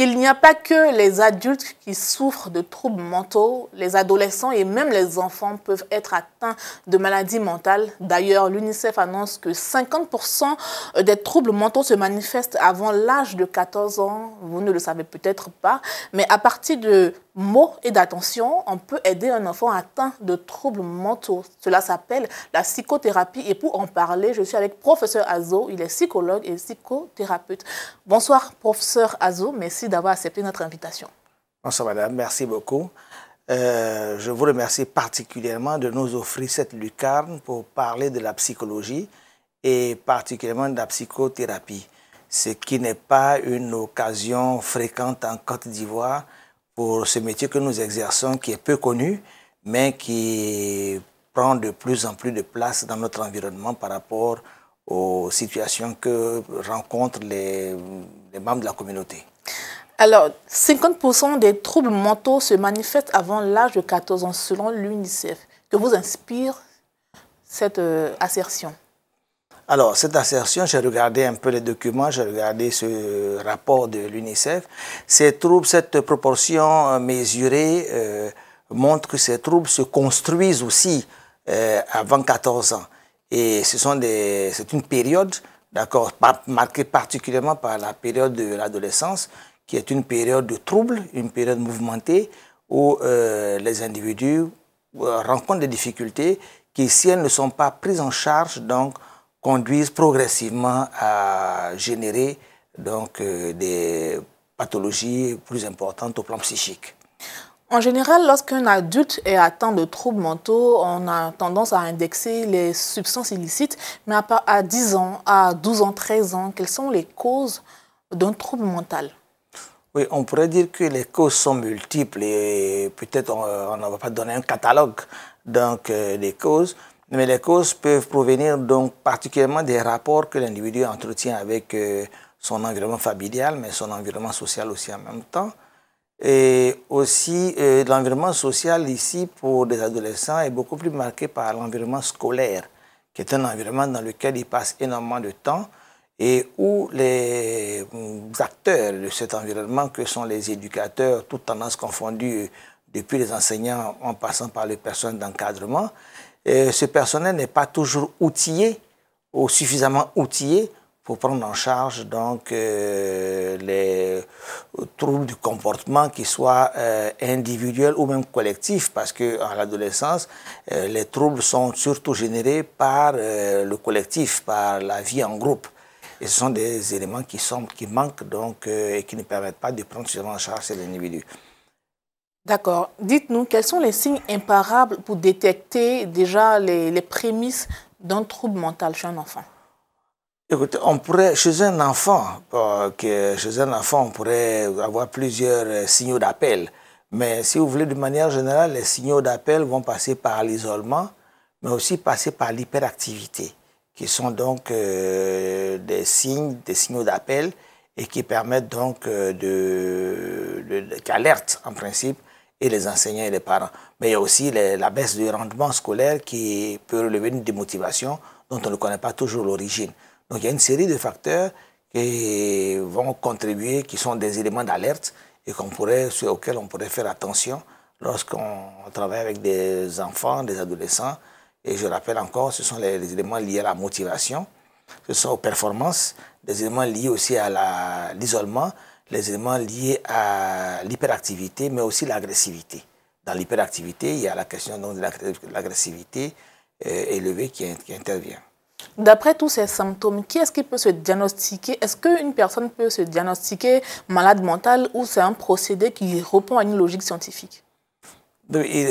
Il n'y a pas que les adultes qui souffrent de troubles mentaux, les adolescents et même les enfants peuvent être atteints de maladies mentales. D'ailleurs, l'UNICEF annonce que 50% des troubles mentaux se manifestent avant l'âge de 14 ans. Vous ne le savez peut-être pas, mais à partir de mots et d'attention, on peut aider un enfant atteint de troubles mentaux. Cela s'appelle la psychothérapie et pour en parler, je suis avec professeur Azo, il est psychologue et psychothérapeute. Bonsoir professeur Azo, merci d'avoir accepté notre invitation. Bonsoir madame, merci beaucoup. Euh, je vous remercie particulièrement de nous offrir cette lucarne pour parler de la psychologie et particulièrement de la psychothérapie, ce qui n'est pas une occasion fréquente en Côte d'Ivoire pour ce métier que nous exerçons qui est peu connu, mais qui prend de plus en plus de place dans notre environnement par rapport aux situations que rencontrent les membres de la communauté. Alors, 50% des troubles mentaux se manifestent avant l'âge de 14 ans, selon l'UNICEF. Que vous inspire cette euh, assertion Alors, cette assertion, j'ai regardé un peu les documents, j'ai regardé ce rapport de l'UNICEF. Ces troubles, cette proportion euh, mesurée euh, montre que ces troubles se construisent aussi avant 14 ans. Et ce sont des, c'est une période, d'accord, marquée particulièrement par la période de l'adolescence, qui est une période de trouble, une période mouvementée où euh, les individus euh, rencontrent des difficultés qui, si elles ne sont pas prises en charge, donc, conduisent progressivement à générer donc, euh, des pathologies plus importantes au plan psychique. En général, lorsqu'un adulte est atteint de troubles mentaux, on a tendance à indexer les substances illicites, mais à 10 ans, à 12 ans, 13 ans, quelles sont les causes d'un trouble mental oui, on pourrait dire que les causes sont multiples et peut-être on euh, ne va pas donner un catalogue donc, euh, des causes, mais les causes peuvent provenir donc particulièrement des rapports que l'individu entretient avec euh, son environnement familial, mais son environnement social aussi en même temps. Et aussi, l'environnement social ici pour des adolescents est beaucoup plus marqué par l'environnement scolaire, qui est un environnement dans lequel ils passent énormément de temps et où les acteurs de cet environnement, que sont les éducateurs, toutes tendances confondues, depuis les enseignants en passant par les personnes d'encadrement, euh, ce personnel n'est pas toujours outillé ou suffisamment outillé pour prendre en charge donc euh, les troubles du comportement qui soient euh, individuels ou même collectifs parce que adolescence, l'adolescence les troubles sont surtout générés par le collectif par la vie en groupe et ce sont des éléments qui, sont, qui manquent donc, euh, et qui ne permettent pas de prendre sur en charge cet individu. D'accord. Dites-nous, quels sont les signes imparables pour détecter déjà les, les prémices d'un trouble mental chez un enfant Écoutez, on pourrait, chez un enfant, euh, que chez un enfant, on pourrait avoir plusieurs euh, signaux d'appel. Mais si vous voulez, de manière générale, les signaux d'appel vont passer par l'isolement, mais aussi passer par l'hyperactivité, qui sont donc des signes, des signaux d'appel et qui permettent donc euh, de, de, alertent en principe et les enseignants et les parents. Mais il y a aussi la baisse du rendement scolaire qui peut relever une démotivation dont on ne connaît pas toujours l'origine. Donc il y a une série de facteurs qui vont contribuer, qui sont des éléments d'alerte et qu'on pourrait, auxquels on pourrait faire attention lorsqu'on travaille avec des enfants, des adolescents. Et je rappelle encore, ce sont les éléments liés à la motivation, ce sont aux performances, les éléments liés aussi à l'isolement, les éléments liés à l'hyperactivité, mais aussi l'agressivité. Dans l'hyperactivité, il y a la question de l'agressivité euh, élevée qui, intervient. D'après tous ces symptômes, qui est-ce qui peut se diagnostiquer Est-ce qu'une personne peut se diagnostiquer malade mentale ou c'est un procédé qui répond à une logique scientifique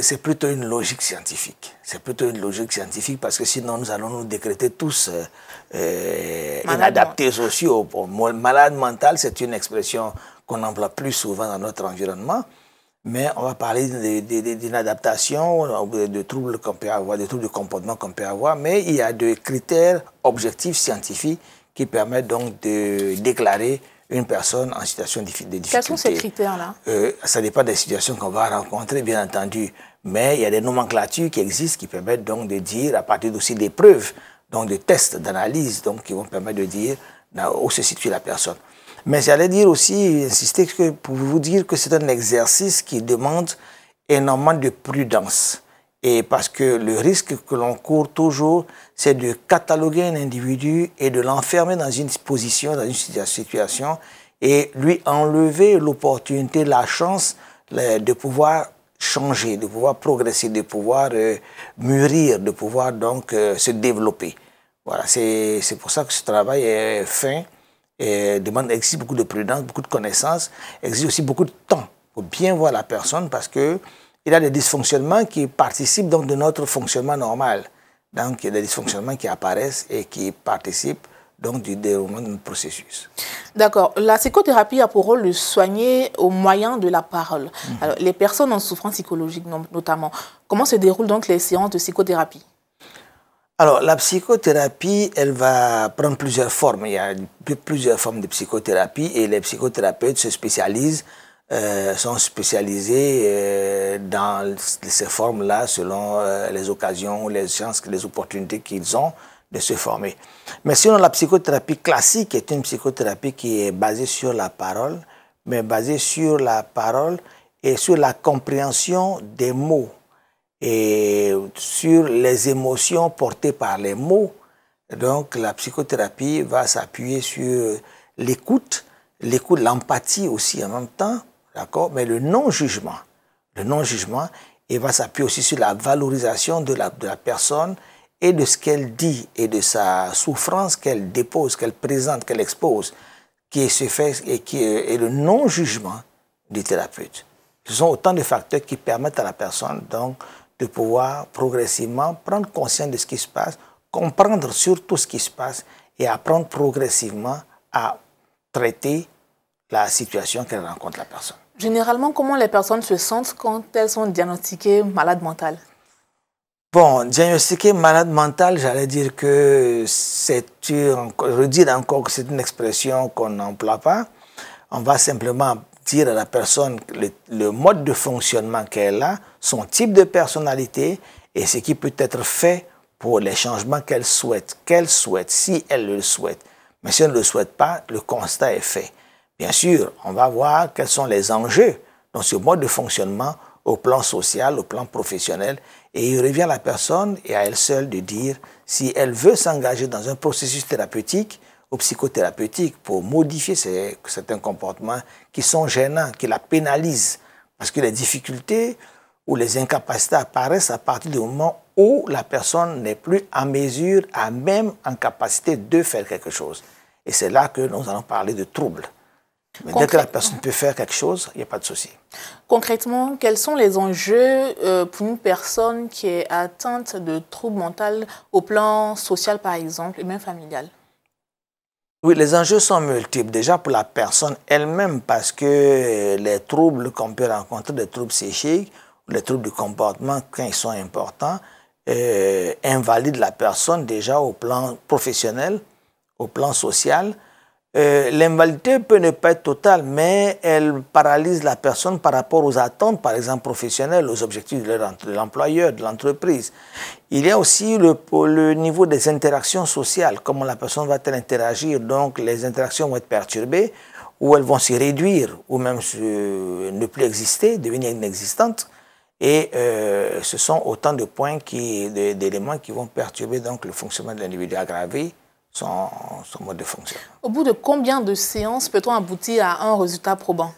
c'est plutôt une logique scientifique. C'est plutôt une logique scientifique parce que sinon nous allons nous décréter tous euh, euh inadaptés sociaux. Malade mental, c'est une expression qu'on emploie plus souvent dans notre environnement. Mais on va parler d'une adaptation, de troubles qu'on peut avoir, de troubles de comportement qu'on peut avoir. Mais il y a des critères objectifs scientifiques qui permettent donc de déclarer une personne en situation de difficulté. Quels sont ces critères-là euh, Ça dépend des situations qu'on va rencontrer, bien entendu. Mais il y a des nomenclatures qui existent qui permettent donc de dire, à partir aussi des preuves, donc des tests, d'analyse, donc qui vont permettre de dire où se situe la personne. Mais j'allais dire aussi, insister que pour vous dire que c'est un exercice qui demande énormément de prudence. Et parce que le risque que l'on court toujours, c'est de cataloguer un individu et de l'enfermer dans une position, dans une situation, et lui enlever l'opportunité, la chance de pouvoir changer, de pouvoir progresser, de pouvoir euh, mûrir, de pouvoir donc euh, se développer. Voilà, c'est pour ça que ce travail est fin et demande, exige beaucoup de prudence, beaucoup de connaissances, exige aussi beaucoup de temps pour bien voir la personne parce que il y a des dysfonctionnements qui participent donc de notre fonctionnement normal. Donc, il y a des dysfonctionnements qui apparaissent et qui participent donc du déroulement de notre processus. D'accord. La psychothérapie a pour rôle de soigner au moyen de la parole. Mhm. Alors, les personnes en souffrance psychologique notamment, comment se déroulent donc les séances de psychothérapie alors, la psychothérapie, elle va prendre plusieurs formes. Il y a plusieurs formes de psychothérapie et les psychothérapeutes se spécialisent euh, sont spécialisés euh, dans ces formes-là selon euh, les occasions, les chances, les opportunités qu'ils ont de se former. Mais sinon, la psychothérapie classique est une psychothérapie qui est basée sur la parole, mais basée sur la parole et sur la compréhension des mots et sur les émotions portées par les mots. Donc, la psychothérapie va s'appuyer sur l'écoute, l'écoute, l'empathie aussi en même temps, mais le non-jugement, le non-jugement, il va s'appuyer aussi sur la valorisation de la, personne et de ce qu'elle dit et de sa souffrance qu'elle dépose, qu'elle présente, qu'elle expose, qui est fait et qui est, le non-jugement du thérapeute. Ce sont autant de facteurs qui permettent à la personne donc de pouvoir progressivement prendre conscience de ce qui se passe, comprendre surtout ce qui se passe et apprendre progressivement à traiter la situation qu'elle rencontre la personne. Généralement, comment les personnes se sentent quand elles sont diagnostiquées malades mentales Bon, diagnostiquer malade mental, j'allais dire que c'est, redire encore que c'est une expression qu'on n'emploie pas. On va simplement dire à la personne le, le mode de fonctionnement qu'elle a, son type de personnalité et ce qui peut être fait pour les changements qu'elle souhaite, qu'elle souhaite, si elle le souhaite. Mais si elle ne le souhaite pas, le constat est fait. Bien sûr, on va voir quels sont les enjeux dans ce mode de fonctionnement au plan social, au plan professionnel, et il revient à la personne et à elle seule de dire si elle veut s'engager dans un processus thérapeutique ou psychothérapeutique pour modifier certains comportements qui sont gênants, qui la pénalisent, parce que les difficultés ou les incapacités apparaissent à partir du moment où la personne n'est plus en mesure, à même en capacité de faire quelque chose. Et c'est là que nous allons parler de troubles dès que la personne peut faire quelque chose, il n'y a pas de souci. Concrètement, quels sont les enjeux euh, pour une personne qui est atteinte de troubles mentaux au plan social, par exemple, et même familial oui, les enjeux sont multiples. Déjà pour la personne elle-même, parce que les troubles qu'on peut rencontrer, les troubles psychiques, les troubles du comportement, quand ils sont importants, euh, invalident la personne déjà au plan professionnel, au plan social, euh, l'invalidité peut ne pas être totale, mais elle paralyse la personne par rapport aux attentes, par exemple professionnelles, aux objectifs de l'employeur, de l'entreprise. Il y a aussi le, niveau des interactions sociales, comment la personne va-t-elle interagir, donc les interactions vont être perturbées, ou elles vont se réduire, ou même ne plus exister, devenir inexistantes. Et euh, ce sont autant de points, d'éléments qui vont perturber donc le fonctionnement de l'individu aggravé son, mode de fonction Au bout de combien de séances peut-on aboutir à un résultat probant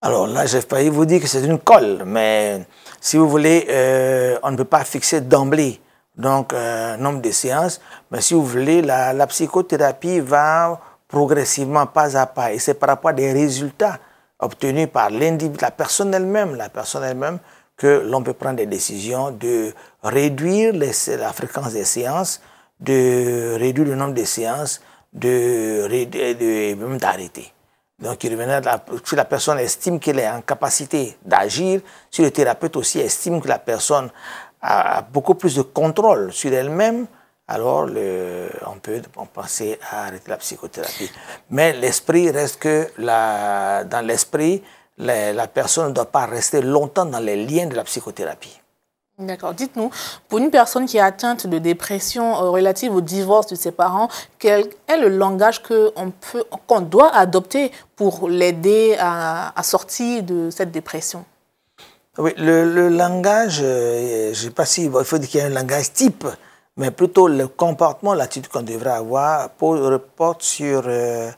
alors là, je vais pas vous dire que c'est une colle, mais si vous voulez, euh, on ne peut pas fixer d'emblée donc euh, nombre de séances, mais si vous voulez, la, psychothérapie va progressivement, pas à pas, et c'est par rapport à des résultats obtenus par l'individu, la personne elle-même, la personne elle-même, que l'on peut prendre des décisions de réduire la fréquence des séances de réduire le nombre de séances, de, de, même d'arrêter. Donc, il revenait, la, si la personne estime qu'elle est en capacité d'agir, si le thérapeute aussi estime que la personne a beaucoup plus de contrôle sur elle-même, alors le, on peut penser à arrêter la psychothérapie. Mais l'esprit reste que la, dans l'esprit, la personne ne doit pas rester longtemps dans les liens de la psychothérapie. D'accord. Dites-nous, pour une personne qui est atteinte de dépression euh, relative au divorce de ses parents, quel est le langage qu'on qu'on doit adopter pour l'aider à, sortir de cette dépression Oui, le, langage, euh, je ne sais pas s'il si, faut dire qu'il y a un langage type, mais plutôt le comportement, l'attitude qu'on devrait avoir pour, sur, euh,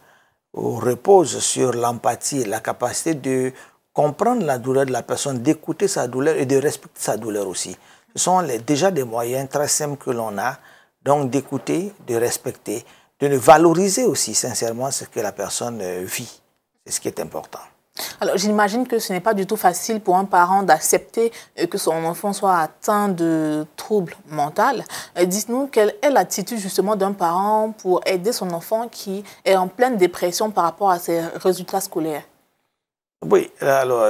repose sur l'empathie, la capacité de comprendre la douleur de la personne, d'écouter sa douleur et de respecter sa douleur aussi. Ce sont les, déjà des moyens très simples que l'on a, donc d'écouter, de respecter, de valoriser aussi sincèrement ce que la personne euh, vit. C'est ce qui est important. Alors j'imagine que ce n'est pas du tout facile pour un parent d'accepter euh, que son enfant soit atteint de troubles mentaux. Euh, dites-nous quelle est l'attitude justement d'un parent pour aider son enfant qui est en pleine dépression par rapport à ses résultats scolaires. Oui, alors,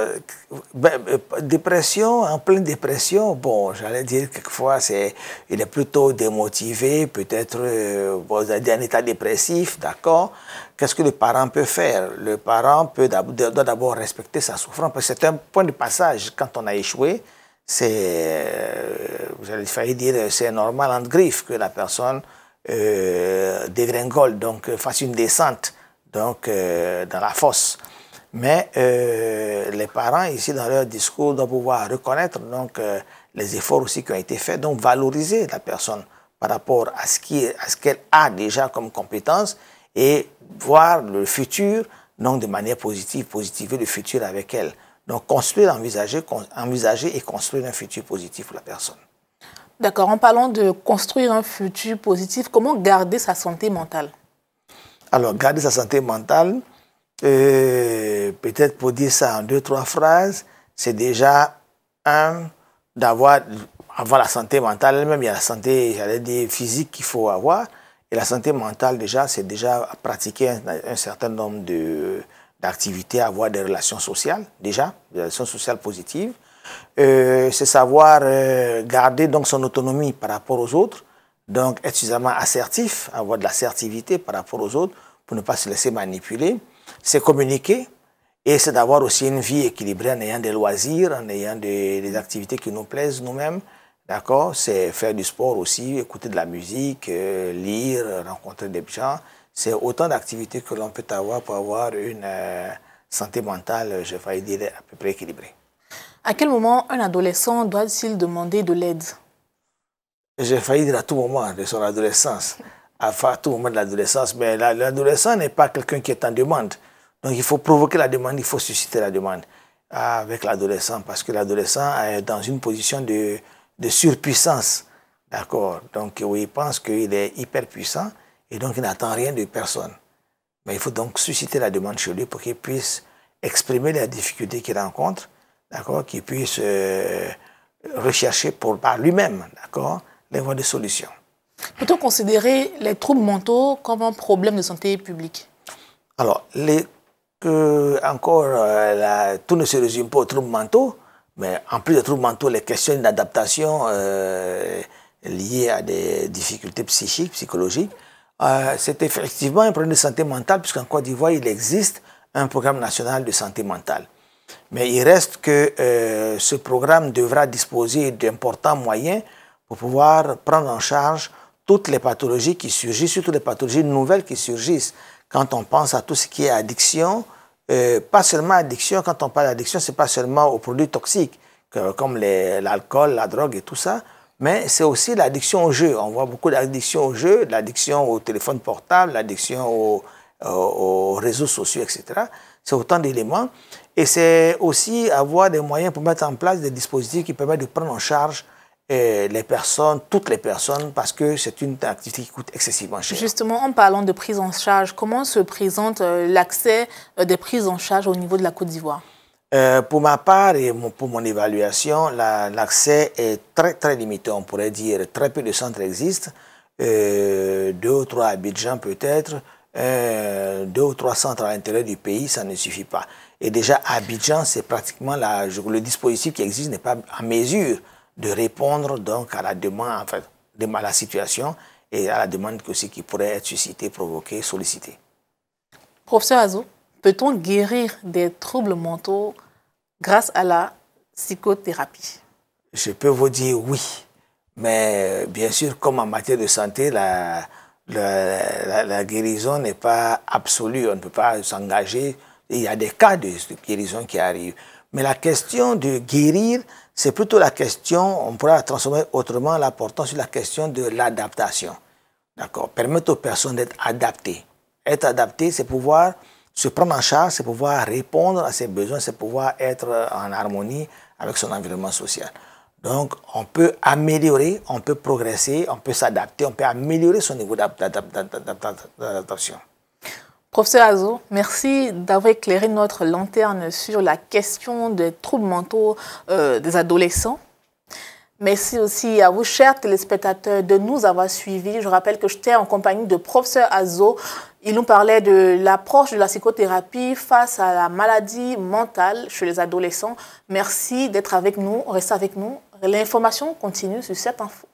ben, ben, dépression, en pleine dépression, bon, j'allais dire quelquefois, c'est, il est plutôt démotivé, peut-être euh, un état dépressif, d'accord. Qu'est-ce que le parent peut faire Le parent doit d'abord respecter sa souffrance, parce que c'est un point de passage quand on a échoué. C'est, euh, vous j'allais failli dire, c'est normal en griffe que la personne euh, dégringole, donc euh, fasse une descente, donc dans la fosse. Mais euh, les parents, ici, dans leur discours, doivent pouvoir reconnaître donc, euh, les efforts aussi qui ont été faits, donc valoriser la personne par rapport à ce qu'elle a déjà comme compétence et voir le futur donc de manière positive, positiver le futur avec elle. Donc construire, envisager, envisager et construire un futur positif pour la personne. D'accord, en parlant de construire un futur positif, comment garder sa santé mentale Alors, garder sa santé mentale, euh, peut-être pour dire ça en deux, trois phrases, c'est déjà un, d'avoir, avoir la santé mentale elle-même, il y a la santé, j'allais dire, physique qu'il faut avoir. Et la santé mentale, déjà, c'est déjà pratiquer un, certain nombre de, d'activités, avoir des relations sociales, déjà, des relations sociales positives. Euh, c'est savoir euh, garder donc son autonomie par rapport aux autres, donc être suffisamment assertif, avoir de l'assertivité par rapport aux autres pour ne pas se laisser manipuler c'est communiquer et c'est d'avoir aussi une vie équilibrée en ayant des loisirs, en ayant des, activités qui nous plaisent nous-mêmes. D'accord C'est faire du sport aussi, écouter de la musique, euh, lire, rencontrer des gens. C'est autant d'activités que l'on peut avoir pour avoir une euh, santé mentale, je vais dire, à peu près équilibrée. À quel moment un adolescent doit-il demander de l'aide J'ai failli dire à tout moment hein, de son adolescence, à tout moment de l'adolescence, mais l'adolescent n'est pas quelqu'un qui est en demande. Donc il faut provoquer la demande, il faut susciter la demande ah, avec l'adolescent, parce que l'adolescent est dans une position de, de surpuissance. D'accord Donc oui, il pense qu'il est hyper puissant et donc il n'attend rien de personne. Mais il faut donc susciter la demande chez lui pour qu'il puisse exprimer les difficultés qu'il rencontre, d'accord Qu'il puisse euh, rechercher pour, par lui-même, d'accord Les voies de solution. Peut-on considérer les troubles mentaux comme un problème de santé publique Alors, les que encore, euh, tout ne se résume pas aux troubles mentaux, mais en plus des troubles mentaux, les questions d'adaptation euh, liées à des difficultés psychiques, psychologiques, euh, c'est effectivement un problème de santé mentale, puisqu'en Côte d'Ivoire, il existe un programme national de santé mentale. Mais il reste que euh, ce programme devra disposer d'importants moyens pour pouvoir prendre en charge toutes les pathologies qui surgissent, surtout les pathologies nouvelles qui surgissent quand on pense à tout ce qui est addiction, euh, pas seulement addiction, quand on parle d'addiction, ce n'est pas seulement aux produits toxiques, comme l'alcool, la drogue et tout ça, mais c'est aussi l'addiction au jeu. On voit beaucoup d'addiction au jeu, l'addiction au téléphone portable, l'addiction aux, aux réseaux sociaux, etc. C'est autant d'éléments. Et c'est aussi avoir des moyens pour mettre en place des dispositifs qui permettent de prendre en charge les personnes, toutes les personnes, parce que c'est une activité qui coûte excessivement cher. Justement, en parlant de prise en charge, comment se présente euh, l'accès euh, des prises en charge au niveau de la Côte d'Ivoire euh, pour ma part et pour mon évaluation, l'accès est très très limité, on pourrait dire. Très peu de centres existent, deux ou trois à Abidjan peut-être, deux ou trois centres à l'intérieur du pays, ça ne suffit pas. Et déjà, Abidjan, c'est pratiquement la, le dispositif qui existe n'est pas à mesure de répondre donc à la demande, à la situation et à la demande que ce qui pourrait être suscité, provoqué, sollicité. Professeur Azou, peut-on guérir des troubles mentaux grâce à la psychothérapie Je peux vous dire oui, mais bien sûr, comme en matière de santé, la, guérison n'est pas absolue, on ne peut pas s'engager. Il y a des cas de guérison qui arrivent. Mais la question de guérir, c'est plutôt la question, on pourrait la transformer autrement, l'importance sur la question de l'adaptation. D'accord Permettre aux personnes d'être adaptées. Être adapté, c'est pouvoir se prendre en charge, c'est pouvoir répondre à ses besoins, c'est pouvoir être euh, en harmonie avec son environnement social. Donc, on peut améliorer, on peut progresser, on peut s'adapter, on peut améliorer son niveau d'adaptation. Professeur Azo, merci d'avoir éclairé notre lanterne sur la question des troubles mentaux euh, des adolescents. Merci aussi à vous, chers téléspectateurs, de nous avoir suivis. Je rappelle que j'étais en compagnie de professeur Azo. Il nous parlait de l'approche de la psychothérapie face à la maladie mentale chez les adolescents. Merci d'être avec nous. Restez avec nous. L'information continue sur cette info.